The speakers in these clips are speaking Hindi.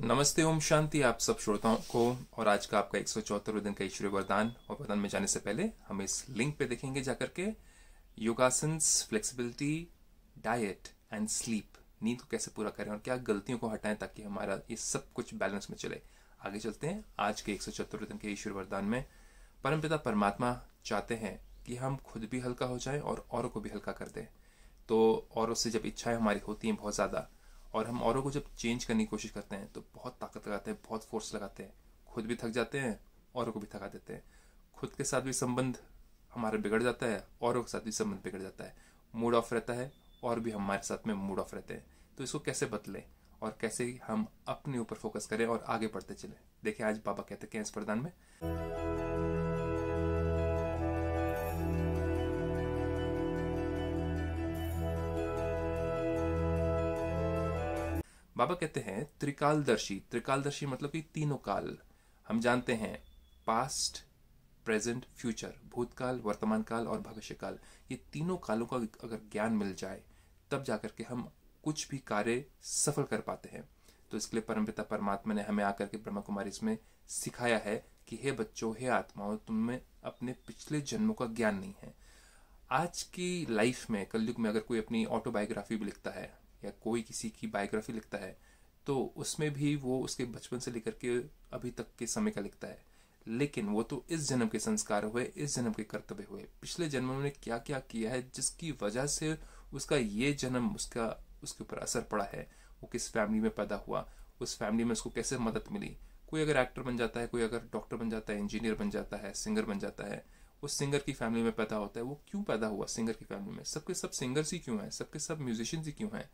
नमस्ते ओम शांति आप सब श्रोताओं को और आज का आपका एक सौ चौहत्तरवें दिन का ईश्वरीय वरदान और वरदान में जाने से पहले हम इस लिंक पे देखेंगे जाकर के योगासन फ्लेक्सिबिलिटी डाइट एंड स्लीप नींद को कैसे पूरा करें और क्या गलतियों को हटाएं ताकि हमारा ये सब कुछ बैलेंस में चले आगे चलते हैं आज के एक सौ चौहत्तरवें दिन के ईश्वर वरदान में परमपिता परमात्मा चाहते हैं कि हम खुद भी हल्का हो जाएं और औरों को भी हल्का कर दें तो औरों से जब इच्छाएं हमारी होती हैं बहुत ज़्यादा और हम औरों को जब चेंज करने की कोशिश करते हैं तो बहुत ताकत लगाते हैं बहुत फोर्स लगाते हैं खुद भी थक जाते हैं औरों को भी थका देते हैं खुद के साथ भी संबंध हमारा बिगड़ जाता है औरों के साथ भी संबंध बिगड़ जाता है मूड ऑफ रहता है और भी हमारे साथ में मूड ऑफ रहते हैं तो इसको कैसे बदलें और कैसे हम अपने ऊपर फोकस करें और आगे बढ़ते चलें देखिए आज बाबा कहते हैं इस प्रदान में बाबा कहते हैं त्रिकालदर्शी त्रिकालदर्शी मतलब कि तीनों काल हम जानते हैं पास्ट प्रेजेंट फ्यूचर भूतकाल वर्तमान काल और भविष्य काल ये तीनों कालों का अगर ज्ञान मिल जाए तब जाकर के हम कुछ भी कार्य सफल कर पाते हैं तो इसके लिए परमपिता परमात्मा ने हमें आकर के ब्रह्मा कुमारी इसमें सिखाया है कि हे बच्चों हे आत्माओं तुम्हें अपने पिछले जन्मों का ज्ञान नहीं है आज की लाइफ में कलयुग में अगर कोई अपनी ऑटोबायोग्राफी भी लिखता है या कोई किसी की बायोग्राफी लिखता है तो उसमें भी वो उसके बचपन से लेकर के अभी तक के समय का लिखता है लेकिन वो तो इस जन्म के संस्कार हुए इस जन्म के कर्तव्य हुए पिछले जन्म ने क्या क्या किया है जिसकी वजह से उसका ये जन्म उसका उसके ऊपर असर पड़ा है वो किस फैमिली में पैदा हुआ उस फैमिली में उसको कैसे मदद मिली कोई अगर एक्टर बन जाता है कोई अगर डॉक्टर बन जाता है इंजीनियर बन जाता है सिंगर बन जाता है वो सिंगर की फैमिली में पैदा होता है वो क्यों पैदा हुआ सिंगर की फैमिली में सबके सब सिंगर्स ही क्यों हैं सबके सब म्यूजिशियंस ही क्यों हैं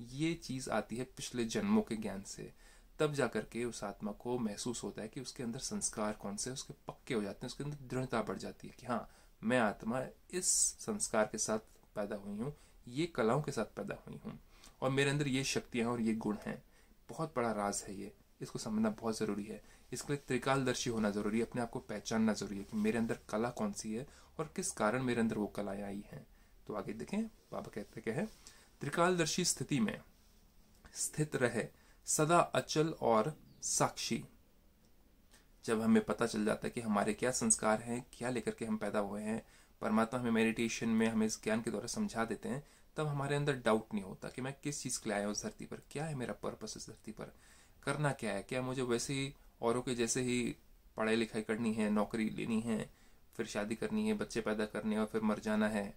ये चीज़ आती है पिछले जन्मों के ज्ञान से तब जा के उस आत्मा को महसूस होता है कि उसके अंदर संस्कार कौन से उसके पक्के हो जाते हैं उसके अंदर दृढ़ता बढ़ जाती है कि हाँ मैं आत्मा इस संस्कार के साथ पैदा हुई हूँ ये कलाओं के साथ पैदा हुई हूँ और मेरे अंदर ये शक्तियां और ये गुण हैं बहुत बड़ा राज है ये इसको समझना बहुत ज़रूरी है इसके लिए त्रिकालदर्शी होना ज़रूरी है अपने आप को पहचानना ज़रूरी है कि मेरे अंदर कला कौन सी है और किस कारण मेरे अंदर वो कलाएं आई हैं तो आगे देखें बाबा कहते है त्रिकालदर्शी स्थिति में स्थित रहे सदा अचल और साक्षी जब हमें पता चल जाता है कि हमारे क्या संस्कार हैं क्या लेकर के हम पैदा हुए हैं परमात्मा हमें मेडिटेशन में हमें इस ज्ञान के द्वारा समझा देते हैं तब हमारे अंदर डाउट नहीं होता कि मैं किस चीज़ के लिए आया हूँ इस धरती पर क्या है मेरा पर्पस इस धरती पर करना क्या है क्या मुझे वैसे ही औरों के जैसे ही पढ़ाई लिखाई करनी है नौकरी लेनी है फिर शादी करनी है बच्चे पैदा करने और फिर मर जाना है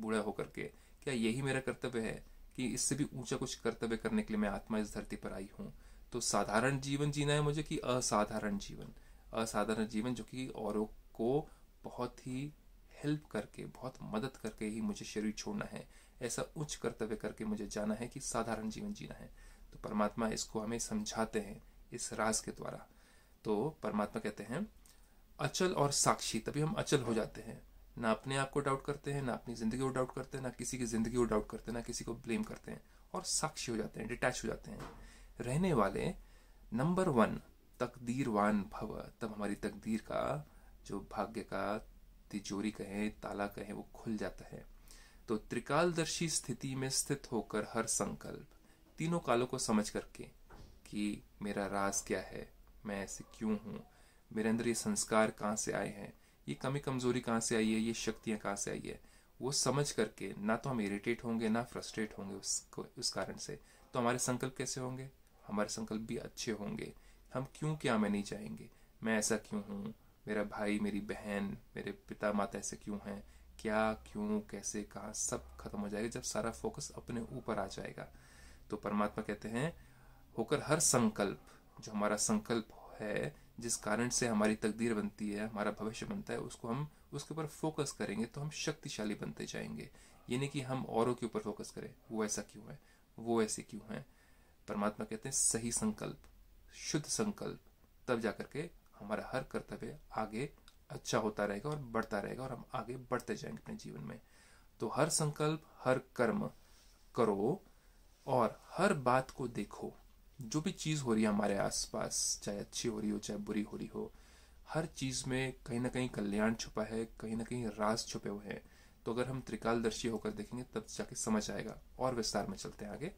बूढ़ा होकर के क्या यही मेरा कर्तव्य है कि इससे भी ऊंचा कुछ कर्तव्य करने के लिए मैं आत्मा इस धरती पर आई हूँ तो साधारण जीवन जीना है मुझे कि असाधारण जीवन असाधारण जीवन जो कि औरों को बहुत ही हेल्प करके बहुत मदद करके ही मुझे शरीर छोड़ना है ऐसा उच्च कर्तव्य करके मुझे जाना है कि साधारण जीवन जीना है तो परमात्मा इसको हमें समझाते हैं इस राज के द्वारा तो परमात्मा कहते हैं अचल और साक्षी तभी हम अचल हो जाते हैं ना अपने आप को डाउट करते हैं ना अपनी ज़िंदगी को डाउट करते हैं ना किसी की ज़िंदगी को डाउट करते हैं ना किसी को ब्लेम करते हैं और साक्षी हो जाते हैं डिटैच हो जाते हैं रहने वाले नंबर वन तकदीरवान भव तब हमारी तकदीर का जो भाग्य का तिजोरी कहें ताला कहें वो खुल जाता है तो त्रिकालदर्शी स्थिति में स्थित होकर हर संकल्प तीनों कालों को समझ करके कि मेरा राज क्या है मैं ऐसे क्यों हूँ मेरे अंदर ये संस्कार कहाँ से आए हैं ये कमी कमजोरी कहाँ से आई है ये शक्तियाँ कहाँ से आई है वो समझ करके ना तो हम इरिटेट होंगे ना फ्रस्ट्रेट होंगे उसको उस कारण से तो हमारे संकल्प कैसे होंगे हमारे संकल्प भी अच्छे होंगे हम क्यों क्या में नहीं जाएंगे मैं ऐसा क्यों हूँ मेरा भाई मेरी बहन मेरे पिता माता ऐसे क्यों हैं क्या क्यों कैसे कहाँ सब खत्म हो जाएगा जब सारा फोकस अपने ऊपर आ जाएगा तो परमात्मा कहते हैं होकर हर संकल्प जो हमारा संकल्प है जिस कारण से हमारी तकदीर बनती है हमारा भविष्य बनता है उसको हम उसके ऊपर फोकस करेंगे तो हम शक्तिशाली बनते जाएंगे यानी कि हम औरों के ऊपर फोकस करें वो ऐसा क्यों है वो ऐसे क्यों है परमात्मा कहते हैं सही संकल्प शुद्ध संकल्प तब जा करके हमारा हर कर्तव्य आगे अच्छा होता रहेगा और बढ़ता रहेगा और हम आगे बढ़ते जाएंगे अपने जीवन में तो हर संकल्प हर कर्म करो और हर बात को देखो जो भी चीज़ हो रही है हमारे आसपास चाहे अच्छी हो रही हो चाहे बुरी हो रही हो हर चीज़ में कहीं ना कहीं कल्याण छुपा है कहीं ना कहीं राज छुपे हुए हैं तो अगर हम त्रिकालदर्शी होकर देखेंगे तब जाके समझ आएगा और विस्तार में चलते हैं आगे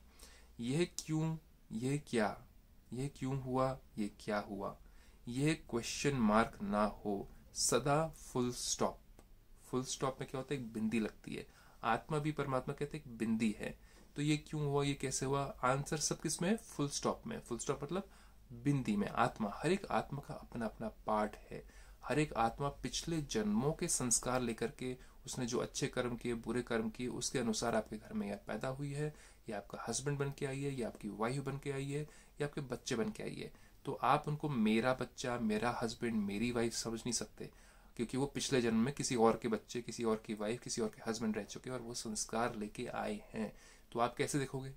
यह क्यों यह क्या यह क्यों हुआ यह क्या हुआ यह क्वेश्चन मार्क ना हो सदा फुल स्टॉप फुल स्टॉप में क्या होता है एक बिंदी लगती है आत्मा भी परमात्मा कहते हैं बिंदी है तो ये क्यों हुआ ये कैसे हुआ आंसर सब किस में फुल स्टॉप में फुल स्टॉप मतलब बिंदी में आत्मा हर एक आत्मा का अपना अपना पार्ट है हर एक आत्मा पिछले जन्मों के संस्कार लेकर के उसने जो अच्छे कर्म किए बुरे कर्म किए उसके अनुसार आपके घर में या पैदा हुई है या आपका हस्बैंड बन के आई है या आपकी वाइफ बन के आई है या आपके बच्चे बन के आई है तो आप उनको मेरा बच्चा मेरा हस्बैंड मेरी वाइफ समझ नहीं सकते क्योंकि वो पिछले जन्म में किसी और के बच्चे किसी और की वाइफ किसी और के हस्बैंड रह चुके हैं और वो संस्कार लेके आए हैं तो आप कैसे देखोगे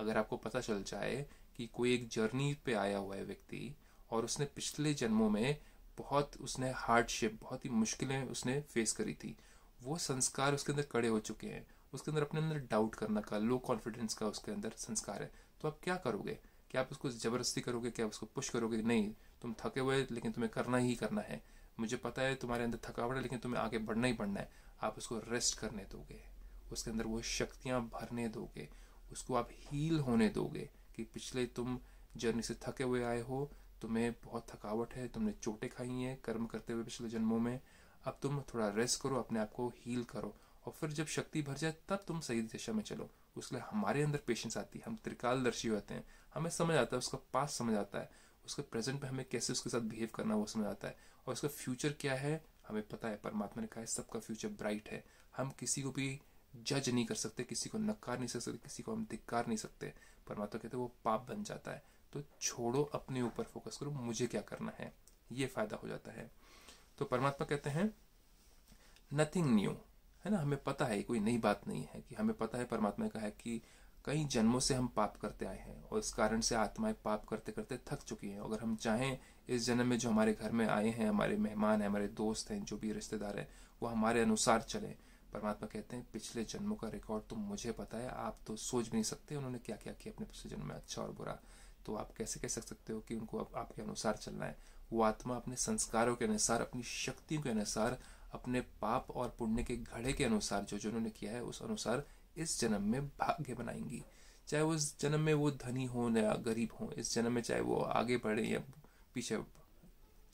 अगर आपको पता चल जाए कि कोई एक जर्नी पे आया हुआ है व्यक्ति और उसने पिछले जन्मों में बहुत उसने हार्डशिप बहुत ही मुश्किलें उसने फेस करी थी वो संस्कार उसके अंदर कड़े हो चुके हैं उसके अंदर अपने अंदर डाउट करना का लो कॉन्फिडेंस का उसके अंदर संस्कार है तो आप क्या करोगे क्या आप उसको ज़बरदस्ती करोगे क्या आप उसको पुश करोगे नहीं तुम थके हुए लेकिन तुम्हें करना ही करना है मुझे पता है तुम्हारे अंदर थकावट है लेकिन तुम्हें आगे बढ़ना ही बढ़ना है आप उसको रेस्ट करने दोगे उसके अंदर वो शक्तियाँ भरने दोगे उसको आप हील होने दोगे कि पिछले तुम जर्नी से थके हुए आए हो तुम्हें बहुत थकावट है तुमने चोटें खाई हैं कर्म करते हुए पिछले जन्मों में अब तुम थोड़ा रेस्ट करो अपने आप को हील करो और फिर जब शक्ति भर जाए तब तुम सही दिशा में चलो उसके लिए हमारे अंदर पेशेंस आती है हम त्रिकालदर्शी होते हैं हमें समझ आता है उसका पास समझ आता है उसके प्रेजेंट में हमें कैसे उसके साथ बिहेव करना वो समझ आता है और उसका फ्यूचर क्या है हमें पता है परमात्मा ने कहा है सबका फ्यूचर ब्राइट है हम किसी को भी जज नहीं कर सकते किसी को नकार नहीं सकते किसी को हम धिक्कार नहीं सकते परमात्मा कहते वो पाप बन जाता है तो छोड़ो अपने ऊपर फोकस करो मुझे क्या करना है ये फायदा हो जाता है तो परमात्मा कहते हैं नथिंग न्यू है ना हमें पता है कोई नई बात नहीं है कि हमें पता है परमात्मा का है कि कई जन्मों से हम पाप करते आए हैं और इस कारण से आत्माएं पाप करते करते थक चुकी हैं अगर हम चाहें इस जन्म में जो हमारे घर में आए हैं हमारे मेहमान हैं हमारे दोस्त हैं जो भी रिश्तेदार हैं वो हमारे अनुसार चलें परमात्मा कहते हैं पिछले जन्मों का रिकॉर्ड तो मुझे पता है आप तो सोच भी नहीं सकते उन्होंने क्या क्या किया अपने पिछले जन्म में अच्छा और बुरा तो आप कैसे कह सकते हो कि उनको अब आपके अनुसार चलना है वो आत्मा अपने संस्कारों के अनुसार अपनी शक्तियों के अनुसार अपने पाप और पुण्य के घड़े के अनुसार जो जो उन्होंने किया है उस अनुसार इस जन्म में भाग्य बनाएंगी चाहे वो इस जन्म में वो धनी हो या गरीब हो इस जन्म में चाहे वो आगे बढ़े या पीछे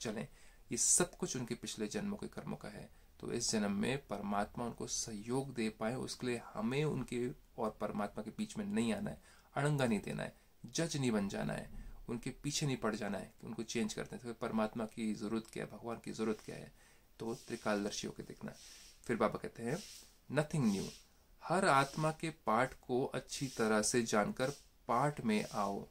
चलें ये सब कुछ उनके पिछले जन्मों के कर्मों का है तो इस जन्म में परमात्मा उनको सहयोग दे पाए उसके लिए हमें उनके और परमात्मा के बीच में नहीं आना है अड़ंगा नहीं देना है जज नहीं बन जाना है उनके पीछे नहीं पड़ जाना है कि उनको चेंज करते हैं तो परमात्मा की ज़रूरत क्या है भगवान की ज़रूरत क्या है तो त्रिकालदर्शी होकर देखना फिर बाबा कहते हैं नथिंग न्यू हर आत्मा के पाठ को अच्छी तरह से जानकर पाठ में आओ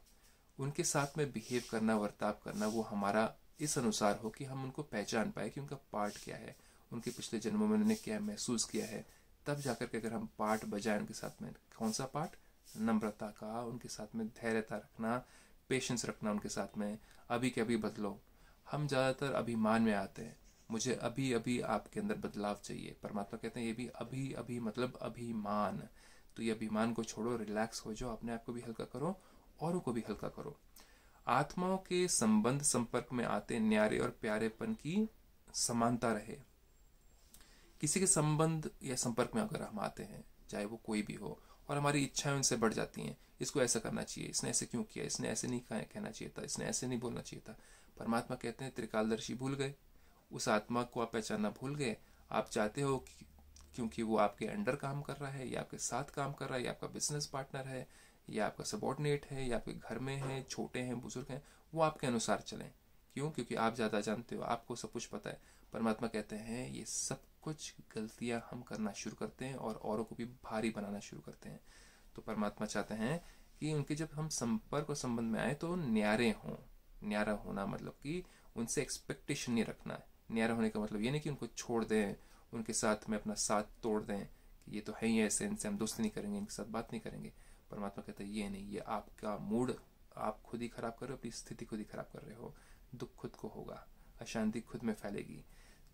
उनके साथ में बिहेव करना वर्ताव करना वो हमारा इस अनुसार हो कि हम उनको पहचान पाए कि उनका पार्ट क्या है उनके पिछले जन्मों में उन्होंने क्या महसूस किया है तब जाकर के अगर हम पाठ बजाएं उनके साथ में कौन सा पाठ नम्रता का उनके साथ में धैर्यता रखना पेशेंस रखना उनके साथ में अभी के अभी बदलो हम ज़्यादातर अभिमान में आते हैं मुझे अभी अभी आपके अंदर बदलाव चाहिए परमात्मा कहते हैं ये भी अभी अभी मतलब अभिमान तो ये अभिमान को छोड़ो रिलैक्स हो जाओ अपने आप को भी हल्का करो औरों को भी हल्का करो आत्माओं के संबंध संपर्क में आते न्यारे और प्यारेपन की समानता रहे किसी के संबंध या संपर्क में अगर हम आते हैं चाहे वो कोई भी हो और हमारी इच्छाएं उनसे बढ़ जाती हैं इसको ऐसा करना चाहिए इसने ऐसे क्यों किया इसने ऐसे नहीं कहना चाहिए था इसने ऐसे नहीं बोलना चाहिए था परमात्मा कहते हैं त्रिकालदर्शी भूल गए उस आत्मा को आप पहचानना भूल गए आप चाहते हो कि क्योंकि वो आपके अंडर काम कर रहा है या आपके साथ काम कर रहा है या आपका बिजनेस पार्टनर है या आपका सबॉर्डिनेट है या आपके घर में है छोटे हैं बुजुर्ग हैं वो आपके अनुसार चलें क्यों क्योंकि आप ज़्यादा जानते हो आपको सब कुछ पता है परमात्मा कहते हैं ये सब कुछ गलतियां हम करना शुरू करते हैं और औरों को भी भारी बनाना शुरू करते हैं तो परमात्मा चाहते हैं कि उनके जब हम संपर्क और संबंध में आए तो न्यारे हों न्यारा होना मतलब कि उनसे एक्सपेक्टेशन नहीं रखना है न्यारा होने का मतलब ये नहीं कि उनको छोड़ दें उनके साथ में अपना साथ तोड़ दें कि ये तो है ही ऐसे इनसे हम दोस्ती नहीं करेंगे इनके साथ बात नहीं करेंगे परमात्मा कहते हैं ये नहीं ये आपका मूड आप खुद ही खराब कर रहे हो अपनी स्थिति खुद ही खराब कर रहे हो दुख खुद को होगा अशांति खुद में फैलेगी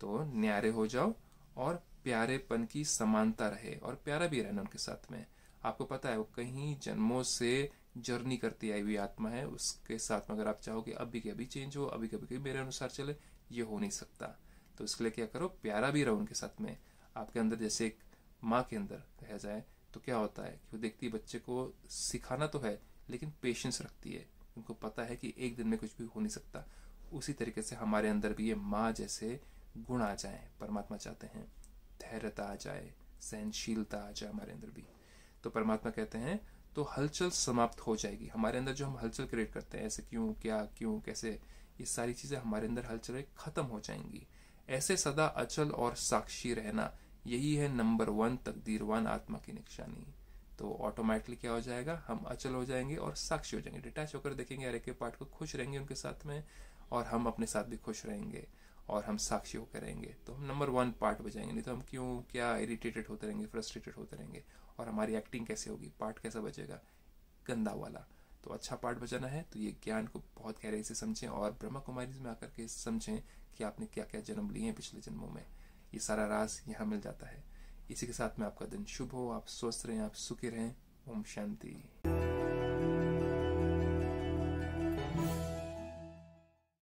तो न्यारे हो जाओ और प्यारेपन की समानता रहे और प्यारा भी रहना उनके साथ में आपको पता है वो कहीं जन्मों से जर्नी करती आई हुई आत्मा है उसके साथ में अगर आप चाहोगे अभी के अभी चेंज हो अभी कभी कभी मेरे अनुसार चले ये हो नहीं सकता तो इसके लिए क्या करो प्यारा भी रहो उनके साथ में आपके अंदर जैसे एक माँ के अंदर कहा जाए तो क्या होता है कि वो देखती है बच्चे को सिखाना तो है लेकिन पेशेंस रखती है उनको पता है कि एक दिन में कुछ भी हो नहीं सकता उसी तरीके से हमारे अंदर भी ये माँ जैसे गुण आ जाए परमात्मा चाहते हैं धैर्यता आ जाए सहनशीलता आ जाए हमारे अंदर भी तो परमात्मा कहते हैं तो हलचल समाप्त हो जाएगी हमारे अंदर जो हम हलचल क्रिएट करते हैं ऐसे क्यों क्या क्यों कैसे ये सारी चीज़ें हमारे अंदर हलचल खत्म हो जाएंगी ऐसे सदा अचल और साक्षी रहना यही है नंबर वन तकदीरवान आत्मा की निशानी तो ऑटोमेटिकली क्या हो जाएगा हम अचल हो जाएंगे और साक्षी हो जाएंगे डिटैच होकर देखेंगे हर एक पार्ट को खुश रहेंगे उनके साथ में और हम अपने साथ भी खुश रहेंगे और हम साक्षी होकर रहेंगे तो हम नंबर वन पार्ट बजाएंगे नहीं तो हम क्यों क्या इरिटेटेड होते रहेंगे फ्रस्ट्रेटेड होते रहेंगे और हमारी एक्टिंग कैसे होगी पार्ट कैसा बचेगा गंदा वाला तो अच्छा पार्ट बजाना है तो ये ज्ञान को बहुत गहराई से समझें और ब्रह्मा कुमारी में आकर के समझें कि आपने क्या क्या जन्म लिए हैं पिछले जन्मों में ये सारा राज यहाँ मिल जाता है इसी के साथ में आपका दिन शुभ हो आप स्वस्थ रहें आप सुखी रहें ओम शांति